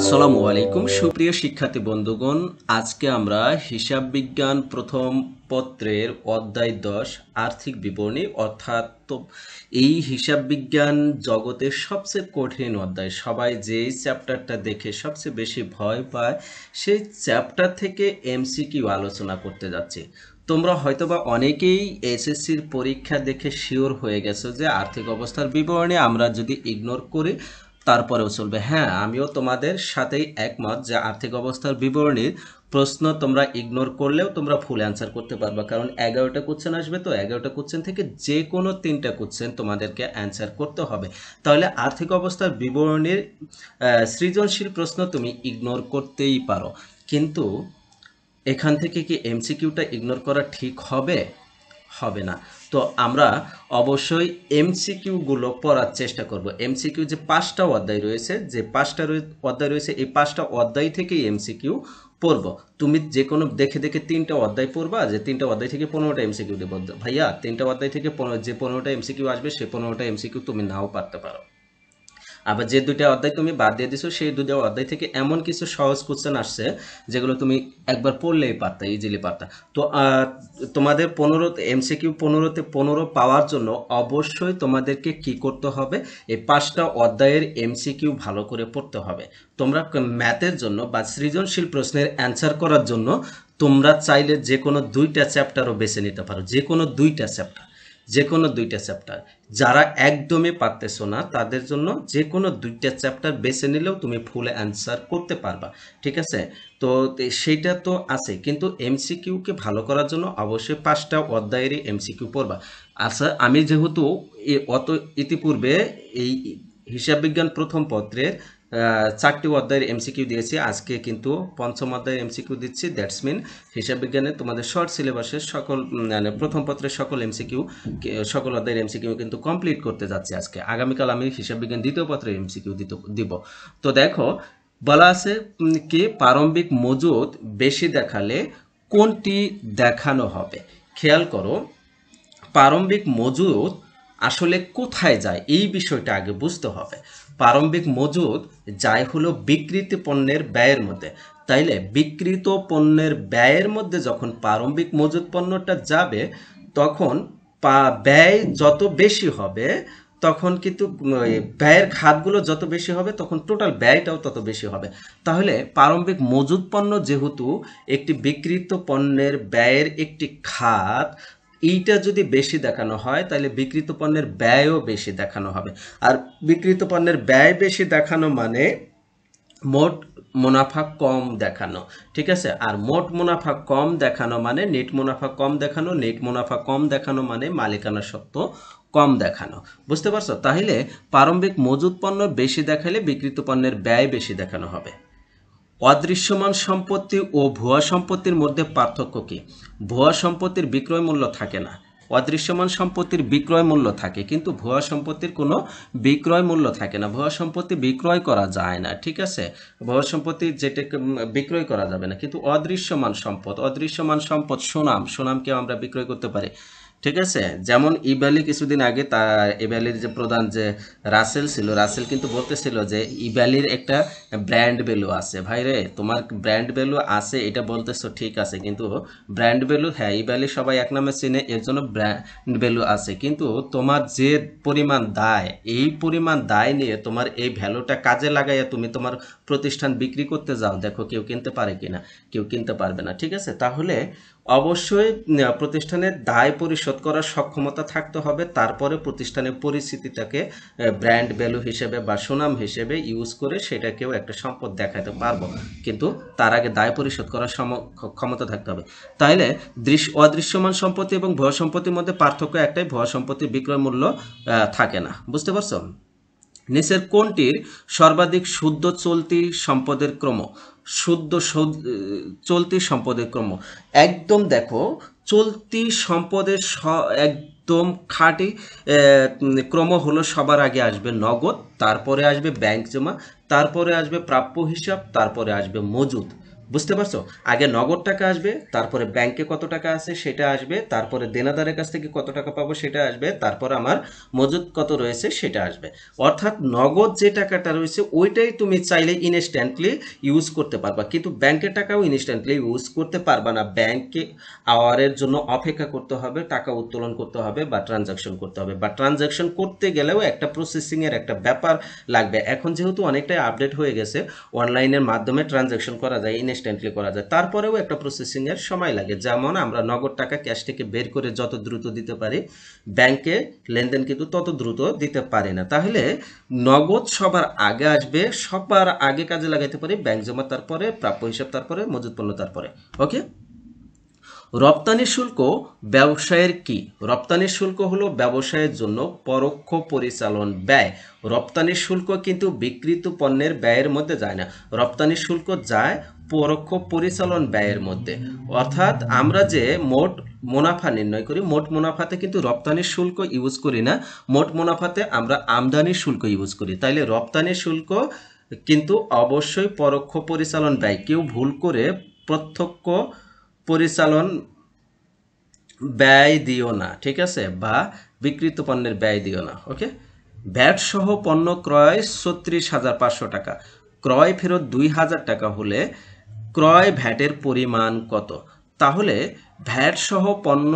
আসসালামু আলাইকুম সুপ্রিয় শিক্ষার্থী বন্ধুগণ আজকে আমরা হিসাব বিজ্ঞান প্রথম পত্রের অধ্যায় দশ আর্থিক বিবরণী অর্থাৎ এই হিসাব বিজ্ঞান জগতের সবচেয়ে কঠিন অধ্যায় সবাই যেই চ্যাপ্টারটা দেখে সবচেয়ে বেশি ভয় পায় সেই চ্যাপ্টার থেকে এমসিকিউ আলোচনা করতে যাচ্ছে তোমরা হয়তোবা অনেকেই এসএসসির পরীক্ষা দেখে শিওর হয়ে গেছো যে আর্থিক অবস্থার বিবরণী আমরা যদি ইগনোর করি তারপরেও চলবে হ্যাঁ আমিও তোমাদের সাথেই একমত যে আর্থিক অবস্থার বিবরণীর প্রশ্ন তোমরা ইগনোর করলেও তোমরা ফুল অ্যান্সার করতে পারবে কারণ এগারোটা কোশ্চেন আসবে তো এগারোটা কোশ্চেন থেকে যে কোনো তিনটা কোশ্চেন তোমাদেরকে অ্যান্সার করতে হবে তাহলে আর্থিক অবস্থার বিবরণীর সৃজনশীল প্রশ্ন তুমি ইগনোর করতেই পারো কিন্তু এখান থেকে কি এমসিকিউটা ইগনোর করা ঠিক হবে হবে না তো আমরা অবশ্যই এমসিকিউগুলো পড়ার চেষ্টা করব এমসিকিউ যে পাঁচটা অধ্যায় রয়েছে যে পাঁচটা অধ্যায় রয়েছে এই পাঁচটা অধ্যায় থেকেই এমসিকিউ পড়ব তুমি যে কোনো দেখে দেখে তিনটা অধ্যায় পড়বা যে তিনটা অধ্যায় থেকে পনেরোটা এমসিকিউ দেবো ভাইয়া তিনটা অধ্যায় থেকে যে পনেরোটা এমসিকিউ আসবে সে পনেরোটা এমসিকিউ তুমি নাও পারতে পারো আবার যে দুইটা অধ্যায় তুমি বাদ দিয়ে দিছো সেই দুইটা অধ্যায় থেকে এমন কিছু সহজ কোশ্চেন আসছে যেগুলো তুমি একবার পড়লেই পারতা ইজিলি পারতা তো তোমাদের পনেরো এমসিকিউ পনেরোতে পনেরো পাওয়ার জন্য অবশ্যই তোমাদেরকে কি করতে হবে এই পাঁচটা অধ্যায়ের এমসিকিউ ভালো করে পড়তে হবে তোমরা ম্যাথের জন্য বা সৃজনশীল প্রশ্নের অ্যান্সার করার জন্য তোমরা চাইলে যে কোনো দুইটা চ্যাপ্টারও বেছে নিতে পারো যে কোনো দুইটা চ্যাপ্টার যে কোনো দুইটা চ্যাপ্টার যারা একদমই পারতেছো না তাদের জন্য যে কোনো দুইটা চ্যাপ্টার বেছে নিলেও তুমি ফুল অ্যান্সার করতে পারবা ঠিক আছে তো সেইটা তো আছে কিন্তু এমসিকিউকে ভালো করার জন্য অবশ্যই পাঁচটা অধ্যায়েরই এমসিকিউ পড়বা আচ্ছা আমি যেহেতু অত ইতিপূর্বে এই হিসাব বিজ্ঞান প্রথম পত্রের চারটি অধ্যায়ের এমসিকিউ দিয়েছি আজকে কিন্তু পঞ্চম অধ্যায়ের এমসিকিউ দিচ্ছি দ্যাটস মিন হিসাব বিজ্ঞানে তোমাদের শর্ট সিলেবাসের সকল মানে প্রথম পত্রের সকল এমসিকিউ সকল অধ্যায়ের এমসিকিউ কিন্তু কমপ্লিট করতে যাচ্ছি আজকে আগামীকাল আমি হিসাব বিজ্ঞান দ্বিতীয় পত্রের এমসিকিউ দিব তো দেখো বলা আছে কি প্রারম্ভিক মজুদ বেশি দেখালে কোনটি দেখানো হবে খেয়াল করো প্রারম্ভিক মজুদ আসলে কোথায় যায় এই বিষয়টা আগে বুঝতে হবে প্রারম্ভিক মজুদ যাই হলো বিকৃত পণ্যের ব্যয়ের মধ্যে তাইলে বিকৃত পণ্যের ব্যয়ের মধ্যে যখন প্রারম্ভিক মজুদ পণ্যটা যাবে তখন ব্যয় যত বেশি হবে তখন কিন্তু ব্যয়ের খাতগুলো যত বেশি হবে তখন টোটাল ব্যয়টাও তত বেশি হবে তাহলে প্রারম্ভিক মজুদ পণ্য যেহেতু একটি বিকৃত পণ্যের ব্যয়ের একটি খাত এইটা যদি বেশি দেখানো হয় তাহলে বিকৃত পণ্যের ব্যয়ও বেশি দেখানো হবে আর বিকৃত পণ্যের ব্যয় বেশি দেখানো মানে মোট মুনাফা কম দেখানো ঠিক আছে আর মোট মুনাফা কম দেখানো মানে নেট মুনাফা কম দেখানো নেট মুনাফা কম দেখানো মানে মালিকানা সত্ত্ব কম দেখানো বুঝতে পারছো তাহলে প্রারম্ভিক মজুদ পণ্য বেশি দেখালে বিকৃত পণ্যের ব্যয় বেশি দেখানো হবে অদৃশ্যমান সম্পত্তি ও ভুয়া সম্পত্তির মধ্যে পার্থক্য কী ভুয়া সম্পত্তির বিক্রয় মূল্য থাকে না অদৃশ্যমান সম্পত্তির বিক্রয় মূল্য থাকে কিন্তু ভুয়া সম্পত্তির কোনো বিক্রয় মূল্য থাকে না ভুয়া সম্পত্তি বিক্রয় করা যায় না ঠিক আছে ভুয়া সম্পত্তি যেটা বিক্রয় করা যাবে না কিন্তু অদৃশ্যমান সম্পদ অদৃশ্যমান সম্পদ সুনাম সুনামকে আমরা বিক্রয় করতে পারি ঠিক আছে যেমন ইবালি কিছুদিন আগে তার ইবালির যে প্রধান যে রাসেল ছিল রাসেল কিন্তু বলতেছিল যে ইবালির একটা ব্র্যান্ড ভ্যালু আছে ভাই রে তোমার ব্র্যান্ড ভ্যালু আছে এটা বলতেছো ঠিক আছে কিন্তু ব্র্যান্ড ভ্যালু হ্যাঁ ইবালি সবাই এক নামে চিনে এর জন্য ব্র্যান্ড ভ্যালু আছে কিন্তু তোমার যে পরিমাণ দায় এই পরিমাণ দায় নিয়ে তোমার এই ভ্যালুটা কাজে লাগাইয়া তুমি তোমার প্রতিষ্ঠান বিক্রি করতে যাও দেখো কেউ কিনতে পারে কিনা কেউ কিনতে পারবে না ঠিক আছে তাহলে অবশ্যই প্রতিষ্ঠানের দায় পরিশোধ করার সক্ষমতা থাকতে হবে তারপরে প্রতিষ্ঠানের পরিস্থিতিটাকে ব্র্যান্ড ভ্যালু হিসেবে বা সুনাম হিসেবে ইউজ করে সেটাকেও একটা সম্পদ দেখাতে পারবো কিন্তু তার আগে দায় পরিশোধ করার ক্ষমতা থাকতে হবে তাইলে দৃশ্য অদৃশ্যমান সম্পত্তি এবং ভয় সম্পত্তির মধ্যে পার্থক্য একটাই ভয় সম্পত্তির বিক্রয় মূল্য থাকে না বুঝতে পারছো নিচের কোনটির সর্বাধিক শুদ্ধ চলতি সম্পদের ক্রম শুদ্ধ চলতি সম্পদের ক্রম একদম দেখো চলতি সম্পদের একদম খাঁটি ক্রম হলো সবার আগে আসবে নগদ তারপরে আসবে ব্যাংক জমা তারপরে আসবে প্রাপ্য হিসাব তারপরে আসবে মজুদ বুঝতে পারছো আগে নগদ টাকা আসবে তারপরে ব্যাংকে কত টাকা আছে সেটা আসবে তারপরে দেনাদারের কাছ থেকে কত টাকা পাবো সেটা আসবে তারপর আমার মজুদ কত রয়েছে সেটা আসবে অর্থাৎ নগদ যে টাকাটা রয়েছে ওইটাই তুমি চাইলে ইনস্ট্যান্টলি ইউজ করতে পারবা কিন্তু ব্যাংকের টাকাও ইনস্ট্যান্টলি ইউজ করতে পারবা না ব্যাংকে আওয়ারের জন্য অপেক্ষা করতে হবে টাকা উত্তোলন করতে হবে বা ট্রানজাকশন করতে হবে বা ট্রানজাকশন করতে গেলেও একটা প্রসেসিংয়ের একটা ব্যাপার লাগবে এখন যেহেতু অনেকটাই আপডেট হয়ে গেছে অনলাইনের মাধ্যমে ট্রানজাকশন করা যায় ইনস্ট্যান্টলি করা যায় তারপরেও একটা প্রসেসিংয়ের সময় লাগে যেমন আমরা নগদ টাকা ক্যাশ থেকে বের করে যত দ্রুত দিতে পারি ব্যাংকে লেনদেন কিন্তু তত দ্রুত দিতে পারি না তাহলে নগদ সবার আগে আসবে সবার আগে কাজে লাগাইতে পারি ব্যাংক জমা তারপরে প্রাপ্য হিসাব তারপরে মজুদ পণ্য তারপরে ওকে রপ্তানি শুল্ক ব্যবসায়ের কি রপ্তানি শুল্ক হলো ব্যবসায়ের জন্য পরোক্ষ পরিচালন ব্যয় রপ্তানি শুল্ক কিন্তু বিকৃত পণ্যের ব্যয়ের মধ্যে যায় না রপ্তানি শুল্ক যায় পরোক্ষ পরিচালন ব্যয়ের মধ্যে অর্থাৎ আমরা যে মোট মুনাফা নির্ণয় করি মোট মুনাফাতে কিন্তু রপ্তানির শুল্ক ইউজ করি না মোট মুনাফাতে আমরা আমদানির শুল্ক ইউজ করি তাইলে রপ্তানির শুল্ক কিন্তু অবশ্যই পরোক্ষ পরিচালন ব্যয় কেউ ভুল করে প্রত্যক্ষ পরিচালন ব্যয় দিও না ঠিক আছে বা বিকৃত পণ্যের ব্যয় দিও না ওকে ব্যাট সহ পণ্য ক্রয় ছত্রিশ হাজার পাঁচশো টাকা ক্রয় ফেরত দুই হাজার টাকা হলে ক্রয় ভ্যাটের পরিমাণ কত তাহলে ভ্যাট সহ পণ্য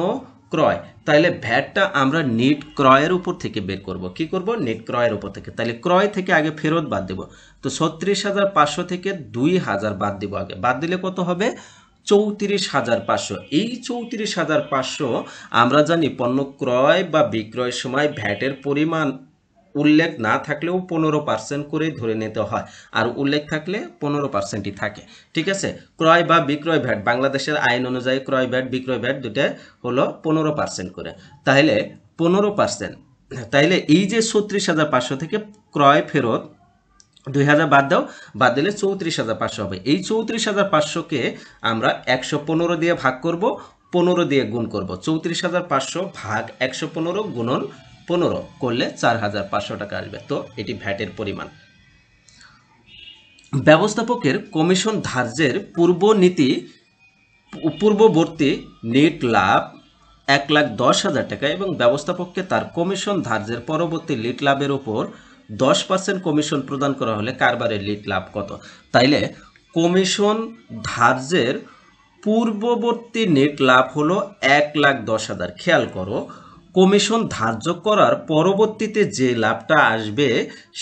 ক্রয় তাহলে ভ্যাটটা আমরা নেট ক্রয়ের উপর থেকে বের করব কি করব নেট ক্রয়ের উপর থেকে তাহলে ক্রয় থেকে আগে ফেরত বাদ দেব তো ছত্রিশ হাজার পাঁচশো থেকে দুই হাজার বাদ দেব আগে বাদ দিলে কত হবে চৌত্রিশ হাজার পাঁচশো এই চৌত্রিশ হাজার পাঁচশো আমরা জানি পণ্য ক্রয় বা বিক্রয় সময় ভ্যাটের পরিমাণ উল্লেখ না থাকলেও পনেরো পার্সেন্ট করে ধরে নিতে হয় আর উল্লেখ থাকলে পনেরো পার্সেন্টই থাকে ঠিক আছে ক্রয় বা বিক্রয় ভ্যাট বাংলাদেশের আইন অনুযায়ী ক্রয় ভ্যাট বিক্রয় ভ্যাট দুটো হলো পনেরো পার্সেন্ট করে তাহলে পনেরো পার্সেন্ট তাইলে এই যে ছত্রিশ হাজার পাঁচশো থেকে ক্রয় ফেরত দুই হাজার বাদ দাও বাদ দিলে চৌত্রিশ হাজার পাঁচশো হবে এই চৌত্রিশ হাজার পাঁচশোকে আমরা একশো পনেরো দিয়ে ভাগ করব পনেরো দিয়ে গুণ করব চৌত্রিশ হাজার পাঁচশো ভাগ একশো পনেরো গুণন পনেরো করলে চার হাজার পাঁচশো টাকা আসবে তো এটি ভ্যাটের পরিমাণ ব্যবস্থাপকের কমিশন ধার্যের পূর্ব নীতি পূর্ববর্তী নেট লাভ এক লাখ দশ হাজার টাকা এবং ব্যবস্থাপককে তার কমিশন ধার্যের পরবর্তী লিট লাভের ওপর দশ পার্সেন্ট কমিশন প্রদান করা হলে কারবারের লিট লাভ কত তাইলে কমিশন ধার্যের পূর্ববর্তী নেট লাভ হলো এক লাখ দশ হাজার খেয়াল করো কমিশন ধার্য করার পরবর্তীতে যে লাভটা আসবে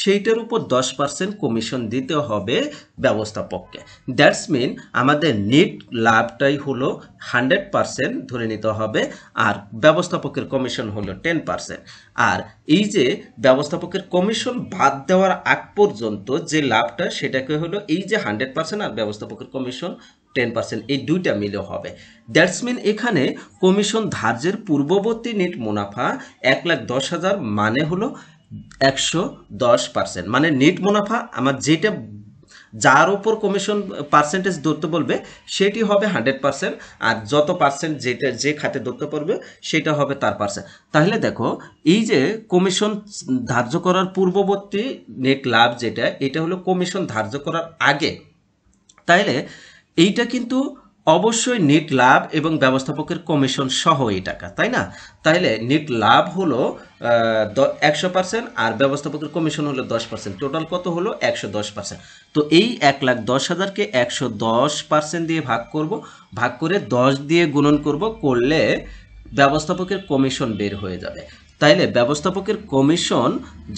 সেইটার উপর দশ পার্সেন্ট কমিশন দিতে হবে ব্যবস্থাপককে দ্যাটস মিন আমাদের নিট লাভটাই হলো হান্ড্রেড পার্সেন্ট ধরে নিতে হবে আর ব্যবস্থাপকের কমিশন হলো টেন পার্সেন্ট আর এই যে ব্যবস্থাপকের কমিশন বাদ দেওয়ার আগ পর্যন্ত যে লাভটা সেটাকে হলো এই যে হান্ড্রেড পার্সেন্ট আর ব্যবস্থাপকের কমিশন টেন পার্সেন্ট এই দুইটা মিলে হবে দ্যাটসমিন এখানে কমিশন ধার্যের পূর্ববর্তী নেট মুনাফা এক লাখ দশ হাজার মানে হলো একশো দশ পার্সেন্ট মানে নেট মুনাফা আমার যেটা যার ওপর কমিশন পার্সেন্টেজ ধরতে বলবে সেটি হবে হান্ড্রেড পার্সেন্ট আর যত পার্সেন্ট যেটা যে খাতে ধরতে পারবে সেটা হবে তার পার্সেন্ট তাহলে দেখো এই যে কমিশন ধার্য করার পূর্ববর্তী নেট লাভ যেটা এটা হলো কমিশন ধার্য করার আগে তাহলে এইটা কিন্তু অবশ্যই নেট লাভ এবং ব্যবস্থাপকের কমিশন সহ এই টাকা তাই না তাইলে নেট লাভ হলো একশো পার্সেন্ট আর ব্যবস্থাপকের কমিশন হলো দশ পার্সেন্ট টোটাল কত হলো একশো দশ পার্সেন্ট তো এই এক লাখ দশ হাজারকে একশো দশ পার্সেন্ট দিয়ে ভাগ করব ভাগ করে দশ দিয়ে গুণন করব করলে ব্যবস্থাপকের কমিশন বের হয়ে যাবে তাইলে ব্যবস্থাপকের কমিশন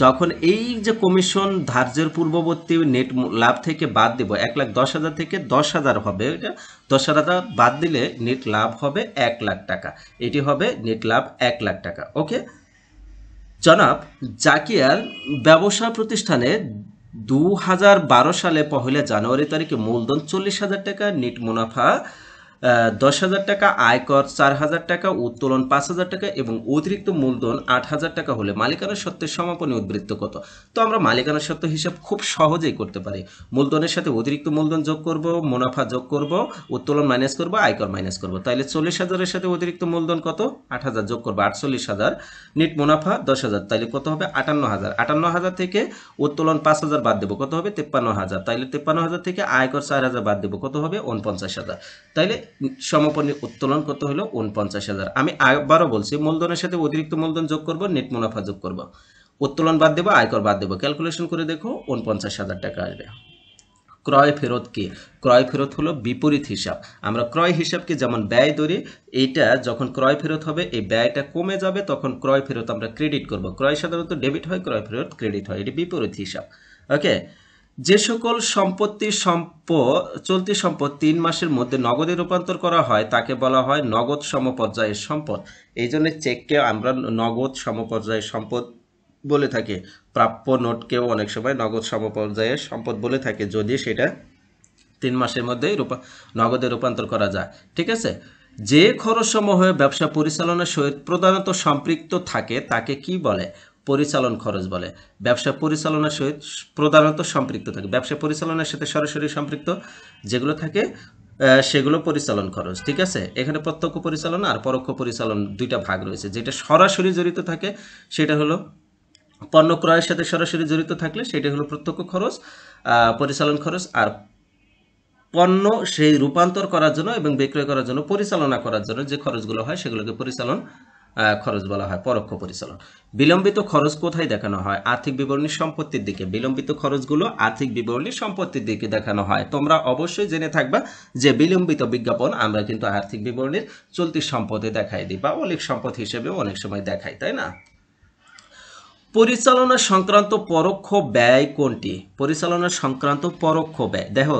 যখন এই যে কমিশন ধার্যের পূর্ববর্তী নেট লাভ থেকে বাদ দেব এক লাখ দশ হাজার থেকে দশ হাজার হবে দশ হাজার বাদ দিলে নেট লাভ হবে এক লাখ টাকা এটি হবে নেট লাভ এক লাখ টাকা ওকে জনাব জাকিয়ার ব্যবসা প্রতিষ্ঠানে দু সালে পহেলা জানুয়ারি তারিখে মূলধন চল্লিশ হাজার টাকা নেট মুনাফা দশ হাজার টাকা আয়কর চার হাজার টাকা উত্তোলন পাঁচ হাজার টাকা এবং অতিরিক্ত মূলধন আট হাজার টাকা হলে মালিকানা সত্ত্বের সমাপনী উদ্বৃত্ত কত তো আমরা মালিকানা সত্ত্ব হিসাব খুব সহজেই করতে পারি মূলধনের সাথে অতিরিক্ত মূলধন যোগ করব মুনাফা যোগ করব উত্তোলন মাইনাস করব আয়কর মাইনাস করব তাহলে চল্লিশ হাজারের সাথে অতিরিক্ত মূলধন কত আট হাজার যোগ করবো আটচল্লিশ হাজার নেট মুনাফা দশ হাজার তাহলে কত হবে আটান্ন হাজার আটান্ন হাজার থেকে উত্তোলন পাঁচ হাজার বাদ দেবো কত হবে তেপ্পান্ন হাজার তাহলে তেপ্পান্ন হাজার থেকে আয়কর চার হাজার বাদ দেবো কত হবে উনপঞ্চাশ হাজার তাইলে সমপরিমাণ উত্তোলন করতে হলো উনপঞ্চাশ হাজার আমি আবারও বলছি মূলধনের সাথে অতিরিক্ত মূলধন যোগ করব নেট মুনাফা যোগ করব উত্তোলন বাদ দেবো আয়কর বাদ দেবো ক্যালকুলেশন করে দেখো উনপঞ্চাশ হাজার টাকা আসবে ক্রয় ফেরত কি ক্রয় ফেরত হলো বিপরীত হিসাব আমরা ক্রয় হিসাবকে যেমন ব্যয় ধরি এইটা যখন ক্রয় ফেরত হবে এই ব্যয়টা কমে যাবে তখন ক্রয় ফেরত আমরা ক্রেডিট করব ক্রয় সাধারণত ডেবিট হয় ক্রয় ফেরত ক্রেডিট হয় এটি বিপরীত হিসাব ওকে যে সকল সম্পত্তি সম্প চলতি সম্পদ তিন মাসের মধ্যে নগদে রূপান্তর করা হয় তাকে বলা হয় নগদ সমপর্যায়ের সম্পদ এই জন্য চেককে আমরা নগদ সমপর্যায়ের সম্পদ বলে থাকি প্রাপ্য নোটকেও অনেক সময় নগদ সমপর্যায়ের সম্পদ বলে থাকে যদি সেটা তিন মাসের মধ্যেই রূপা নগদে রূপান্তর করা যায় ঠিক আছে যে খরচসমূহ ব্যবসা পরিচালনার সহিত প্রধানত সম্পৃক্ত থাকে তাকে কি বলে পরিচালন খরচ বলে ব্যবসা পরিচালনার সহিত প্রধানত সম্পৃক্ত থাকে ব্যবসা পরিচালনার সাথে সরাসরি সম্পৃক্ত যেগুলো থাকে সেগুলো পরিচালন খরচ ঠিক আছে এখানে প্রত্যক্ষ পরিচালনা আর পরোক্ষ পরিচালন দুইটা ভাগ রয়েছে যেটা সরাসরি জড়িত থাকে সেটা হলো পণ্য ক্রয়ের সাথে সরাসরি জড়িত থাকলে সেটা হলো প্রত্যক্ষ খরচ পরিচালন খরচ আর পণ্য সেই রূপান্তর করার জন্য এবং বিক্রয় করার জন্য পরিচালনা করার জন্য যে খরচগুলো হয় সেগুলোকে পরিচালন খরচ বলা হয় পরোক্ষ পরিচালন বিলম্বিত খরচ কোথায় দেখানো হয় আর্থিক বিবরণী সম্পত্তির দিকে বিলম্বিত খরচগুলো আর্থিক বিবরণী সম্পত্তির দিকে দেখানো হয় তোমরা অবশ্যই জেনে থাকবা যে বিলম্বিত বিজ্ঞাপন আমরা কিন্তু আর্থিক বিবরণীর চলতি সম্পদে দেখাই দিই বা অলিক সম্পদ হিসেবে অনেক সময় দেখাই তাই না পরিচালনা সংক্রান্ত পরোক্ষ ব্যয় কোনটি পরিচালনা সংক্রান্ত পরোক্ষ ব্যয় দেখো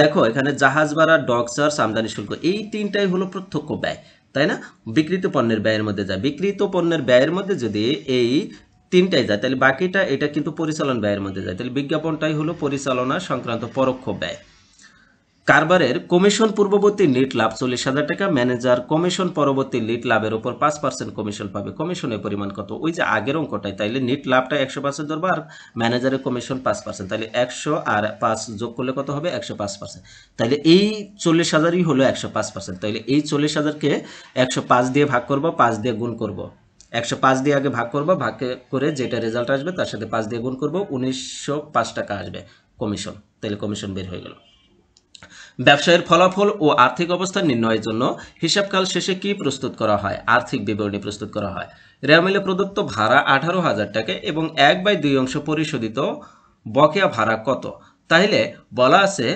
দেখো এখানে জাহাজ ভাড়া ডক চার্জ আমদানি শুল্ক এই তিনটাই হলো প্রত্যক্ষ ব্যয় তাই না বিক্রিত পণ্যের ব্যয়ের মধ্যে যায় বিক্রিত পণ্যের ব্যয়ের মধ্যে যদি এই তিনটাই যায় তাহলে বাকিটা এটা কিন্তু পরিচালন ব্যয়ের মধ্যে যায় তাহলে বিজ্ঞাপনটাই হলো পরিচালনা সংক্রান্ত পরোক্ষ ব্যয় কারবারের কমিশন পূর্ববর্তী নিট লাভ চল্লিশ হাজার টাকা ম্যানেজার কমিশন পরবর্তী নিট লাভের উপর পাঁচ পার্সেন্ট কমিশন পাবে কমিশনের পরিমাণ কত ওই যে আগের অঙ্কটাই তাইলে নিট লাভটা একশো পার্সেন্ট ধরবো আর ম্যানেজারের কমিশন পাঁচ পার্সেন্ট তাইলে একশো আর পাঁচ যোগ করলে কত হবে একশো পাঁচ পার্সেন্ট তাইলে এই চল্লিশ হাজারই হলো একশো পাঁচ পার্সেন্ট তাইলে এই চল্লিশ হাজারকে একশো পাঁচ দিয়ে ভাগ করবো পাঁচ দিয়ে গুণ করবো একশো পাঁচ দিয়ে আগে ভাগ করবো ভাগ করে যেটা রেজাল্ট আসবে তার সাথে পাঁচ দিয়ে গুণ করবো উনিশশো পাঁচ টাকা আসবে কমিশন তাহলে কমিশন বের হয়ে গেল ব্যবসায়ের ফলাফল ও আর্থিক অবস্থা নির্ণয়ের জন্য হিসাবকাল শেষে কি প্রস্তুত করা হয় আর্থিক বিবরণী প্রস্তুত করা হয় রেলমিলে প্রদত্ত ভাড়া আঠারো হাজার টাকা এবং এক বাই দুই অংশ পরিশোধিত বকেয়া ভাড়া কত তাহলে বলা আছে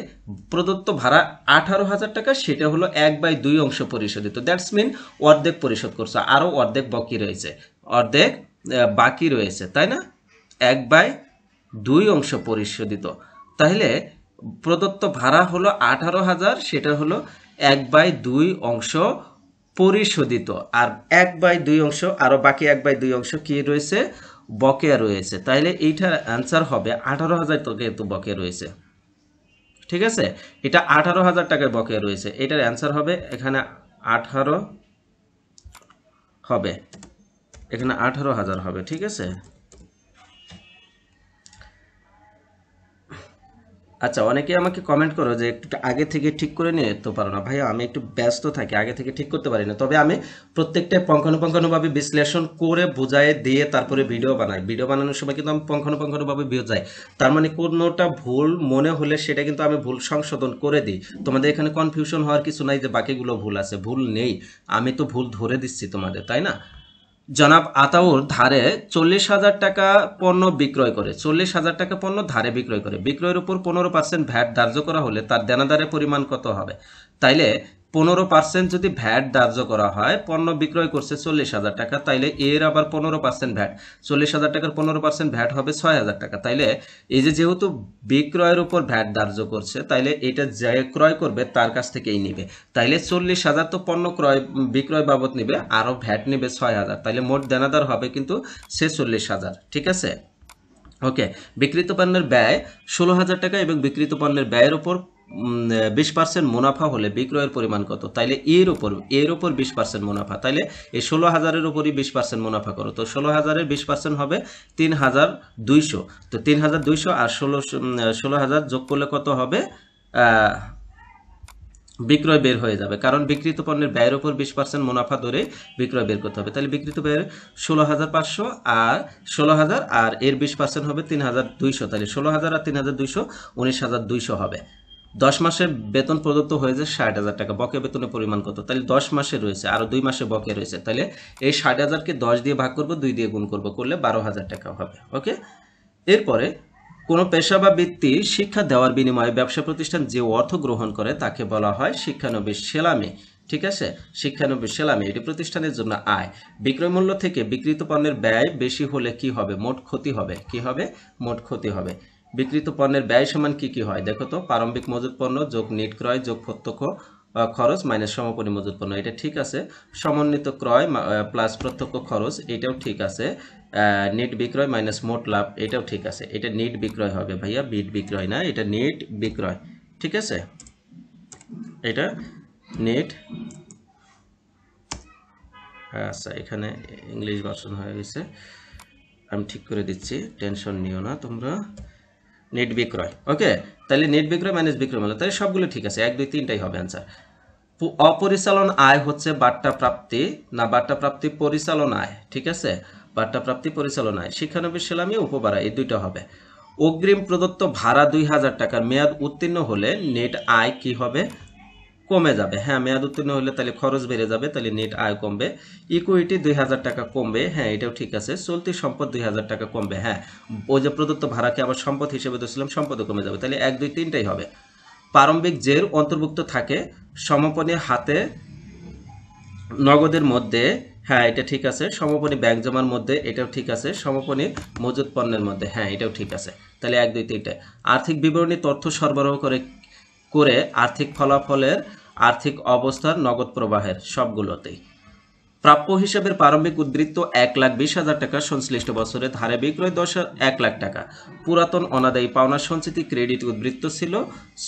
প্রদত্ত ভাড়া আঠারো হাজার টাকা সেটা হলো এক বাই দুই অংশ পরিশোধিত দ্যাটস মিন অর্ধেক পরিশোধ করছে আরও অর্ধেক বকি রয়েছে অর্ধেক বাকি রয়েছে তাই না এক বাই দুই অংশ পরিশোধিত তাহলে প্রদত্ত ভাড়া হলো আঠারো হাজার সেটা হলো এক বাই দুই অংশ পরিশোধিত আর এক বাই দুই অংশ আরও বাকি এক বাই দুই অংশ কি রয়েছে বকেয়া রয়েছে তাইলে এইটার অ্যান্সার হবে আঠারো হাজার কিন্তু বকেয়া রয়েছে ঠিক আছে এটা আঠারো হাজার টাকার বকেয়া রয়েছে এটার অ্যান্সার হবে এখানে আঠারো হবে এখানে আঠারো হাজার হবে ঠিক আছে আচ্ছা অনেকে আমাকে কমেন্ট করো যে একটু আগে থেকে ঠিক করে নিয়ে তো পারো না ভাই আমি একটু ব্যস্ত থাকি আগে থেকে ঠিক করতে পারি না তবে আমি প্রত্যেকটা পঙ্খানুপঙ্খানুভাবে বিশ্লেষণ করে বোঝায় দিয়ে তারপরে ভিডিও বানাই ভিডিও বানানোর সময় কিন্তু আমি পঙ্খানুপঙ্খানুভাবে বোঝাই তার মানে কোনোটা ভুল মনে হলে সেটা কিন্তু আমি ভুল সংশোধন করে দিই তোমাদের এখানে কনফিউশন হওয়ার কিছু নাই যে বাকিগুলো ভুল আছে ভুল নেই আমি তো ভুল ধরে দিচ্ছি তোমাদের তাই না জনাব আতাউর ধারে চল্লিশ হাজার টাকা পণ্য বিক্রয় করে চল্লিশ হাজার টাকা পণ্য ধারে বিক্রয় করে বিক্রয়ের উপর পনেরো পার্সেন্ট ভ্যাট ধার্য করা হলে তার দেনাদারের পরিমাণ কত হবে তাইলে পনেরো পার্সেন্ট যদি ভ্যাট ধার্য করা হয় পণ্য বিক্রয় করছে চল্লিশ হাজার টাকা তাইলে এর আবার পনেরো পার্সেন্ট ভ্যাট চল্লিশ হাজার টাকার পনেরো পার্সেন্ট ভ্যাট হবে ছয় হাজার টাকা তাইলে এই যে যেহেতু বিক্রয়ের উপর ভ্যাট ধার্য করছে তাইলে এটা যে ক্রয় করবে তার কাছ থেকেই নিবে তাইলে চল্লিশ হাজার তো পণ্য ক্রয় বিক্রয় বাবদ নেবে আরও ভ্যাট নেবে ছয় হাজার তাইলে মোট দেনাদার হবে কিন্তু সে চল্লিশ হাজার ঠিক আছে ওকে বিক্রিত পণ্যের ব্যয় ষোলো হাজার টাকা এবং বিক্রিত পণ্যের ব্যয়ের ওপর বিশ পার্সেন্ট মুনাফা হলে বিক্রয়ের পরিমাণ কত তাইলে এর উপর এর উপর বিশ পার্সেন্ট মুনাফা তাইলে এই ষোলো হাজারের উপরই বিশ পার্সেন্ট মুনাফা করো তো ষোলো হাজারের বিশ পার্সেন্ট হবে তিন হাজার দুইশো তো তিন হাজার দুইশো আর ষোলো ষোলো হাজার যোগ করলে কত হবে বিক্রয় বের হয়ে যাবে কারণ বিক্রিত পণ্যের ব্যয়ের উপর বিশ পার্সেন্ট মুনাফা ধরে বিক্রয় বের করতে হবে তাহলে বিক্রিত ব্যয়ের ষোলো হাজার পাঁচশো আর ষোলো হাজার আর এর বিশ পার্সেন্ট হবে তিন হাজার দুইশো তাহলে ষোলো হাজার আর তিন হাজার দুইশো উনিশ হাজার দুইশো হবে দশ মাসের বেতন প্রদত্ত হয়েছে ষাট হাজার টাকা বকে বেতনের পরিমাণ কত তাহলে দশ মাসে রয়েছে আরও দুই মাসে বকে রয়েছে তাহলে এই ষাট হাজারকে দশ দিয়ে ভাগ করব দুই দিয়ে গুণ করব করলে বারো হাজার টাকা হবে ওকে এরপরে কোনো পেশা বা বৃত্তি শিক্ষা দেওয়ার বিনিময়ে ব্যবসা প্রতিষ্ঠান যে অর্থ গ্রহণ করে তাকে বলা হয় শিক্ষানবিশ সেলামি ঠিক আছে শিক্ষানবিশ সেলামি এটি প্রতিষ্ঠানের জন্য আয় বিক্রয় মূল্য থেকে বিক্রিত পণ্যের ব্যয় বেশি হলে কি হবে মোট ক্ষতি হবে কি হবে মোট ক্ষতি হবে বিক্রিত পণ্যের ব্যয় সমান কি কি হয় দেখো তো প্রারম্ভিক মজুত পণ্য যোগ নেট ক্রয় যোগ প্রত্যক্ষ খরচ মাইনাস সমপরি মজুত পণ্য এটা ঠিক আছে সমন্বিত ক্রয় প্লাস প্রত্যক্ষ খরচ এটাও ঠিক আছে নেট বিক্রয় মাইনাস মোট লাভ এটাও ঠিক আছে এটা নেট বিক্রয় হবে ভাইয়া বিট বিক্রয় না এটা নেট বিক্রয় ঠিক আছে এটা নেট আচ্ছা এখানে ইংলিশ ভার্সন হয়ে গেছে আমি ঠিক করে দিচ্ছি টেনশন নিও না তোমরা নেট বিক্রয় ওকে তাহলে নেট বিক্রয় মাইনাস বিক্রয় মূল্য তাহলে সবগুলো ঠিক আছে এক দুই তিনটাই হবে অ্যান্সার অপরিচালন আয় হচ্ছে বার্তা প্রাপ্তি না বার্তা প্রাপ্তি পরিচালন আয় ঠিক আছে বার্তা প্রাপ্তি পরিচালন আয় শিক্ষানবিশ সেলামি উপভাড়া এই দুইটা হবে অগ্রিম প্রদত্ত ভাড়া দুই হাজার টাকার মেয়াদ উত্তীর্ণ হলে নেট আয় কি হবে কমে যাবে হ্যাঁ মেয়াদ উত্তীর্ণ হলে তাহলে খরচ বেড়ে যাবে তাহলে নেট আয় কমবে ইকুইটি দুই হাজার টাকা কমবে হ্যাঁ এটাও ঠিক আছে চলতি সম্পদ দুই হাজার টাকা কমবে হ্যাঁ ওই যে প্রদত্ত ভাড়াকে আবার সম্পদ হিসেবে ধরছিলাম সম্পদও কমে যাবে তাহলে এক দুই তিনটাই হবে প্রারম্ভিক জের অন্তর্ভুক্ত থাকে সমাপনী হাতে নগদের মধ্যে হ্যাঁ এটা ঠিক আছে সমাপনী ব্যাংক জমার মধ্যে এটাও ঠিক আছে সমাপনী মজুদ পণ্যের মধ্যে হ্যাঁ এটাও ঠিক আছে তাহলে এক দুই তিনটে আর্থিক বিবরণী তথ্য সরবরাহ করে করে আর্থিক ফলাফলের আর্থিক অবস্থার নগদ প্রবাহের সবগুলোতেই প্রাপ্য হিসাবের প্রারম্ভিক উদ্বৃত্ত এক লাখ বিশ হাজার টাকা সংশ্লিষ্ট বছরে ধারে বিক্রয় দশ এক লাখ টাকা পুরাতন অনাদায়ী পাওনা সঞ্চিতি ক্রেডিট উদ্বৃত্ত ছিল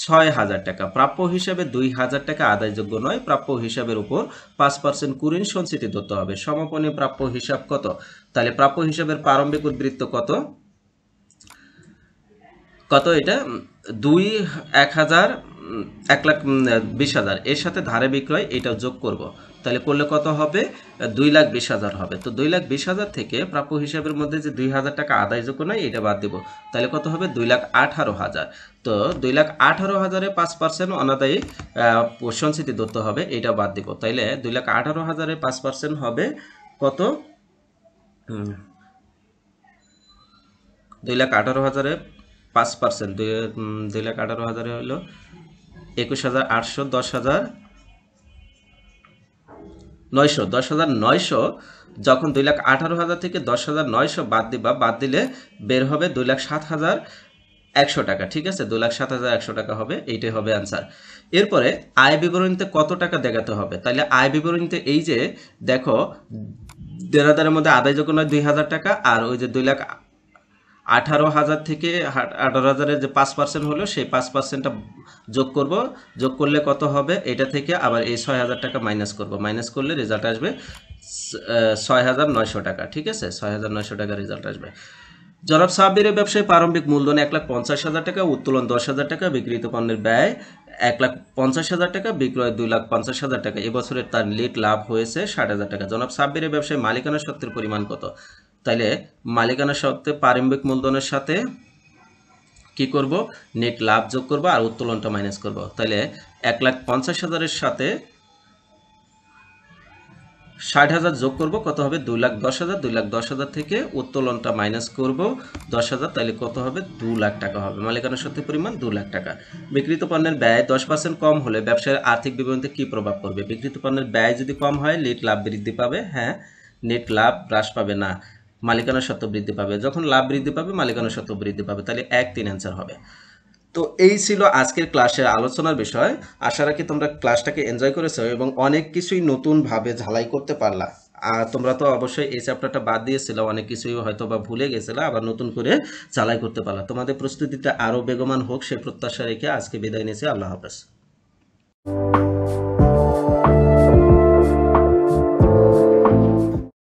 ছয় হাজার টাকা প্রাপ্য হিসাবে দুই হাজার টাকা আদায়যোগ্য নয় প্রাপ্য হিসাবের উপর পাঁচ পার্সেন্ট কুরিন সঞ্চিতি ধরতে হবে সমাপনী প্রাপ্য হিসাব কত তাহলে প্রাপ্য হিসাবের প্রারম্ভিক উদ্বৃত্ত কত কত এটা দুই এক হাজার এক লাখ বিশ হাজার এর সাথে ধারে বিক্রয় এটা যোগ করব। তাহলে করলে কত হবে দুই লাখ বিশ হাজার হবে তো দুই লাখ বিশ হাজার থেকে প্রাপ্য হিসাবের মধ্যে যে দুই হাজার টাকা আদায়যোগ্য নয় এটা বাদ দিব তাহলে কত হবে দুই লাখ আঠারো হাজার তো দুই লাখ আঠারো হাজারে পাঁচ পার্সেন্ট অনাদায়ী সংস্কৃতি ধরতে হবে এটা বাদ দিব তাইলে দুই লাখ আঠারো হাজারে পাঁচ পার্সেন্ট হবে কত দুই লাখ আঠারো হাজারে পাঁচ পার্সেন্ট দুই দুই লাখ আঠারো হাজারে হলো একুশ হাজার আটশো দশ হাজার নয়শো দশ হাজার নয়শো যখন দুই লাখ আঠারো হাজার থেকে দশ হাজার নয়শো বাদ দিবা বাদ দিলে বের হবে দুই লাখ সাত হাজার একশো টাকা ঠিক আছে দু লাখ সাত হাজার একশো টাকা হবে এইটাই হবে অ্যান্সার এরপরে আয় বিবরণীতে কত টাকা দেখাতে হবে তাহলে আয় বিবরণীতে এই যে দেখো হাজারের মধ্যে আদায় যখন নয় দুই হাজার টাকা আর ওই যে দুই লাখ আঠারো হাজার থেকে আঠারো হাজারের যে পাঁচ পার্সেন্ট হলো সেই পাঁচ পার্সেন্টটা যোগ করব যোগ করলে কত হবে এটা থেকে আবার এই ছয় হাজার টাকা মাইনাস করব মাইনাস করলে রেজাল্ট আসবে ছয় হাজার নয়শো টাকা ঠিক আছে ছয় হাজার নয়শো টাকা রেজাল্ট আসবে জনাব সাহাবিরের ব্যবসায় প্রারম্ভিক মূলধন এক লাখ পঞ্চাশ হাজার টাকা উত্তোলন দশ হাজার টাকা বিক্রিত পণ্যের ব্যয় এক লাখ পঞ্চাশ হাজার টাকা বিক্রয় দুই লাখ পঞ্চাশ হাজার টাকা এবছরের তার লিট লাভ হয়েছে ষাট হাজার টাকা জনাব সাব্বিরের ব্যবসায় মালিকানা সত্ত্বের পরিমাণ কত তাইলে মালিকানা সত্ত্বে প্রারম্ভিক মূলধনের সাথে কি করব নেট লাভ যোগ করব আর উত্তোলনটা মাইনাস করব তাহলে এক লাখ পঞ্চাশ হাজারের সাথে ষাট হাজার যোগ করব কত হবে দুই লাখ দশ হাজার দুই লাখ দশ হাজার থেকে উত্তোলনটা মাইনাস করব দশ হাজার তাহলে কত হবে দু লাখ টাকা হবে মালিকানা সত্যি পরিমাণ দু লাখ টাকা বিক্রিত পণ্যের ব্যয় দশ পার্সেন্ট কম হলে ব্যবসায়ের আর্থিক বিবরণীতে কী প্রভাব পড়বে বিক্রিত পণ্যের ব্যয় যদি কম হয় নেট লাভ বৃদ্ধি পাবে হ্যাঁ নেট লাভ হ্রাস পাবে না মালিকানা সত্ত্ব বৃদ্ধি পাবে যখন লাভ বৃদ্ধি পাবে মালিকানা সত্ত্ব বৃদ্ধি পাবে তাহলে এক তিন অ্যান্সার হবে তো এই ছিল আজকের ক্লাসের আলোচনার বিষয় আশা রাখি তোমরা ক্লাসটাকে এনজয় করেছো এবং অনেক কিছুই নতুনভাবে ঝালাই করতে পারলা আর তোমরা তো অবশ্যই এই চ্যাপ্টারটা বাদ দিয়েছিলে অনেক কিছুই হয়তো বা ভুলে গেছিলে আবার নতুন করে চালাই করতে পারলা তোমাদের প্রস্তুতিটা আরও বেগমান হোক সে প্রত্যাশা রেখে আজকে বিদায় নিয়েছে আল্লাহ হাফেজ